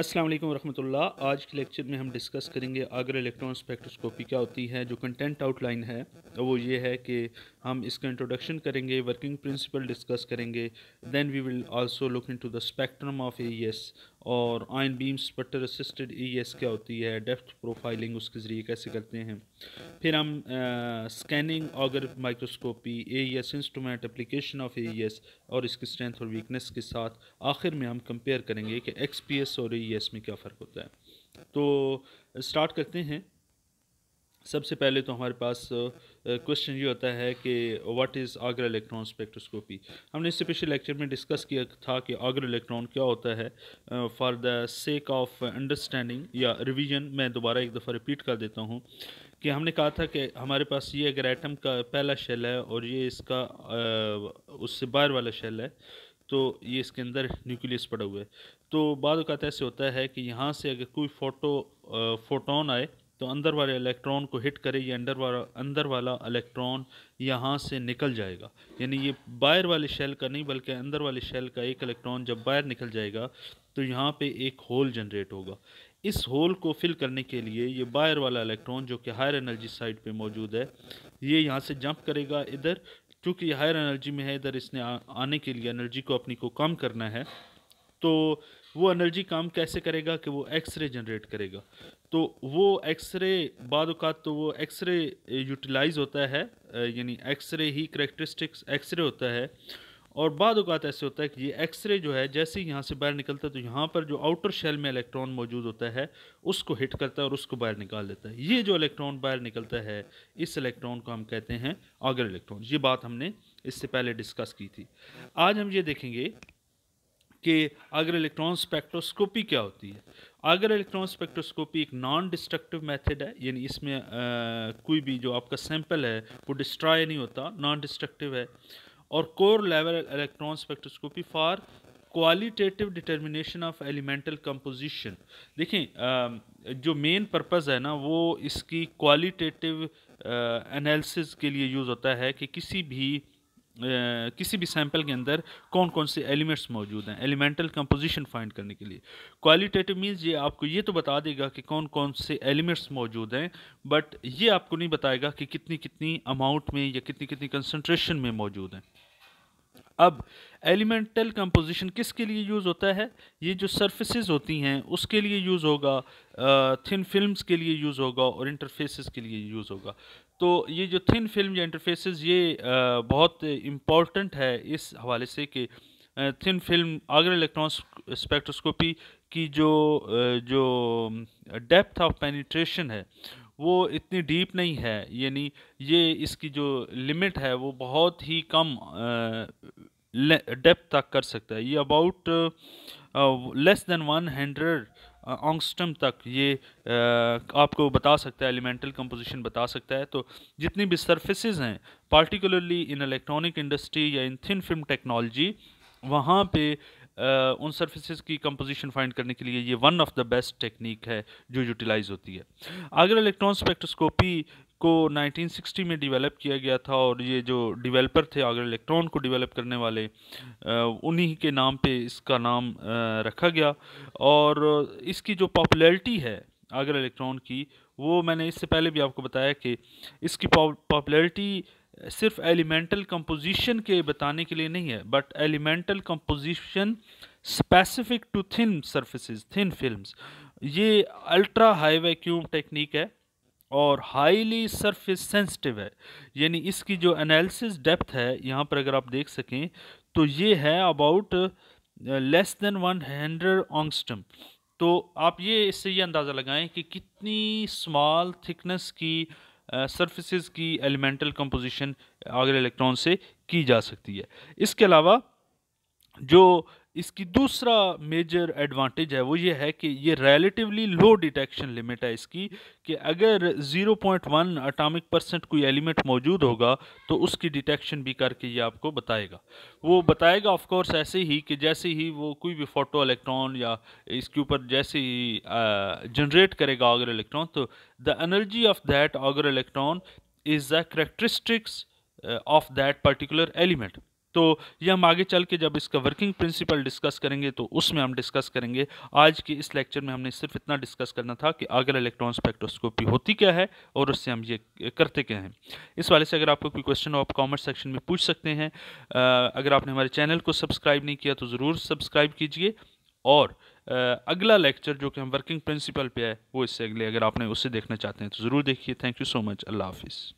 अस्सलाम वालेकुम रहमतुल्लाह आज के लेक्चर में हम डिस्कस करेंगे आगर इलेक्ट्रॉन स्पेक्ट्रोस्कोपी क्या होती है जो कंटेंट आउटलाइन है वो ये है कि हम इसका इंट्रोडक्शन करेंगे वर्किंग प्रिंसिपल डिस्कस करेंगे then we will also look into the spectrum of AES और ion beam sputter assisted AES क्या होती है डेफ्ट प्रोफाइलिंग उसके ज़रिए कैसे करते हैं फिर हम scanning Auger microscopy AES instrument application of AES और इसकी स्ट्रेंथ और वीकनेस के साथ आखिर में हम कंपेयर करेंगे कि एक्सपीएस और एस e e में क्या फ़र्क होता है तो स्टार्ट करते हैं सबसे पहले तो हमारे पास क्वेश्चन ये होता है कि what is Auger electron spectroscopy हमने इससे पिछले लेक्चर में डिस्कस किया था कि आगरा इलेक्ट्रॉन क्या होता है for the sake of understanding या रिवीजन मैं दोबारा एक दफ़ा रिपीट कर देता हूँ कि हमने कहा था कि हमारे पास ये अगर एटम का पहला शेल है और ये इसका उससे बाहर वाला शेल है तो ये इसके अंदर न्यूक्लियस पड़ा हुआ है तो बाद ऐसे होता है कि यहाँ से अगर कोई फोटो फोटोन आए तो अंदर वाले इलेक्ट्रॉन को हिट करे ये अंदर वाला अंदर वाला इलेक्ट्रॉन यहाँ से निकल जाएगा यानी ये बाहर वाले शेल का नहीं बल्कि अंदर वाले शेल का एक इलेक्ट्रॉन जब बाहर निकल जाएगा तो यहाँ पे एक होल जनरेट होगा इस होल को फिल करने के लिए ये बाहर वाला इलेक्ट्रॉन जो कि हायर एनर्जी साइड पर मौजूद है ये यहाँ से जंप करेगा इधर चूँकि हायर एनर्जी में है इधर इसने आने के लिए एनर्जी को अपनी को कम करना है तो वो एनर्जी काम कैसे करेगा कि वो एक्सरे जनरेट करेगा तो वो एक्सरे बाद अवत तो वो एक्सरे यूटिलाइज होता है यानी एक्सरे ही करेक्टरिस्टिक्स एक्सरे होता है और बाद ऐसे होता है कि ये एक्सरे जो है जैसे ही यहाँ से बाहर निकलता है तो यहाँ पर जो आउटर शेल में इलेक्ट्रॉन मौजूद होता है उसको हिट करता है और उसको बाहर निकाल देता है ये जो इलेक्ट्रॉन बाहर निकलता है इस इलेक्ट्रॉन को हम कहते हैं आगर इलेक्ट्रॉन ये बात हमने इससे पहले डिस्कस की थी आज हम ये देखेंगे कि अगर इलेक्ट्रॉन स्पेक्ट्रोस्कोपी क्या होती है अगर इलेक्ट्रॉन स्पेक्ट्रोस्कोपी एक नॉन डिस्ट्रक्टिव मेथड है यानी इसमें आ, कोई भी जो आपका सैंपल है वो डिस्ट्रॉय नहीं होता नॉन डिस्ट्रक्टिव है और core level electron spectroscopy for qualitative determination of elemental composition देखें जो मेन पर्पज़ है ना वो इसकी क्वालिटेटिव एनालिसिस के लिए यूज़ होता है कि किसी भी किसी भी सैंपल के अंदर कौन कौन से एलिमेंट्स मौजूद हैं एलिमेंटल कंपोजिशन फाइंड करने के लिए क्वालिटेटिव मीन्स ये आपको ये तो बता देगा कि कौन कौन से एलिमेंट्स मौजूद हैं बट ये आपको नहीं बताएगा कि कितनी कितनी अमाउंट में या कितनी कितनी कंसनट्रेशन में मौजूद हैं अब एलिमेंटल कंपोजिशन किसके लिए यूज़ होता है ये जो सरफेसेस होती हैं उसके लिए यूज़ होगा थिन फिल्म्स के लिए यूज़ होगा और इंटरफेसेस के लिए यूज़ होगा तो ये जो थिन फिल्म या इंटरफेसेस ये आ, बहुत इम्पॉर्टेंट है इस हवाले से कि thin film Auger electron spectroscopy की जो जो डेप्थ ऑफ पेनिट्रेशन है वो इतनी डीप नहीं है यानी ये इसकी जो लिमिट है वो बहुत ही कम डेप्थ तक कर सकता है ये about less than one hundred angstrom तक ये uh, आपको बता सकता है एलिमेंटल कंपोजिशन बता सकता है तो जितनी भी सर्फेसिज़ हैं पार्टिकुलरली इन इलेक्ट्रॉनिक इंडस्ट्री या इन थिन फिल्म टेक्नोलॉजी वहाँ पे उन सर्फिसज़ की कंपोजिशन फाइंड करने के लिए ये one of the best technique है जो यूटिलाइज होती है आगरा इलेक्ट्रॉन स्पेक्ट्रोस्कोपी को 1960 में डेवलप किया गया था और ये जो डेवलपर थे आगरा इलेक्ट्रॉन को डेवलप करने वाले उन्हीं के नाम पे इसका नाम रखा गया और इसकी जो पॉपुलैरिटी है आगरा इलेक्ट्रॉन की वो मैंने इससे पहले भी आपको बताया कि इसकी पॉपुलैरिटी सिर्फ एलिमेंटल कंपोजिशन के बताने के लिए नहीं है but elemental composition specific to thin surfaces thin films ये अल्ट्रा हाई वैक्यूम टेक्निक है और हाईली सरफेस सेंसिटिव है यानी इसकी जो एनालिसिस डेप्थ है यहाँ पर अगर आप देख सकें तो ये है about less than one hundred angstrom तो आप ये इससे ये अंदाज़ा लगाएं कि कितनी स्मॉल थिकनेस की सरफेसिस की एलिमेंटल कंपोजिशन आगरे इलेक्ट्रॉन से की जा सकती है इसके अलावा जो इसकी दूसरा मेजर एडवांटेज है वो ये है कि ये रेलेटिवली लो डिटेक्शन लिमिट है इसकी कि अगर 0.1 अटामिक परसेंट कोई एलिमेंट मौजूद होगा तो उसकी डिटेक्शन भी करके ये आपको बताएगा वो बताएगा ऑफ कोर्स ऐसे ही कि जैसे ही वो कोई भी फोटो इलेक्ट्रॉन या इसके ऊपर जैसे ही जनरेट करेगा ऑगर इलेक्ट्रॉन तो the energy of that Auger electron is the characteristics of that particular element तो ये हम आगे चल के जब इसका वर्किंग प्रिंसिपल डिस्कस करेंगे तो उसमें हम डिस्कस करेंगे आज के इस लेक्चर में हमने सिर्फ इतना डिस्कस करना था कि अगर इलेक्ट्रॉन स्पेक्ट्रोस्कोपी होती क्या है और उससे हम ये करते क्या हैं इस वाले से अगर आपको कोई क्वेश्चन हो आप कॉमेंट सेक्शन में पूछ सकते हैं अगर आपने हमारे चैनल को सब्सक्राइब नहीं किया तो ज़रूर सब्सक्राइब कीजिए और अगला लेक्चर जो कि हम वर्किंग प्रिंसिपल पे है वो इससे अगले अगर आपने उसे देखना चाहते हैं तो ज़रूर देखिए थैंक यू सो मच अल्लाह हाफिज़